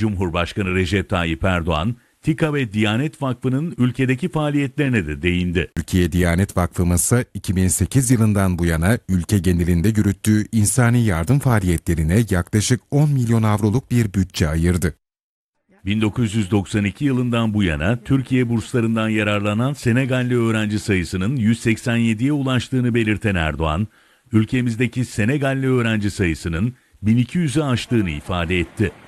Cumhurbaşkanı Recep Tayyip Erdoğan, TİKA ve Diyanet Vakfı'nın ülkedeki faaliyetlerine de değindi. Türkiye Diyanet Vakfı'mısı 2008 yılından bu yana ülke genelinde yürüttüğü insani yardım faaliyetlerine yaklaşık 10 milyon avroluk bir bütçe ayırdı. 1992 yılından bu yana Türkiye burslarından yararlanan Senegalli öğrenci sayısının 187'ye ulaştığını belirten Erdoğan, ülkemizdeki Senegalli öğrenci sayısının 1200'ü aştığını ifade etti.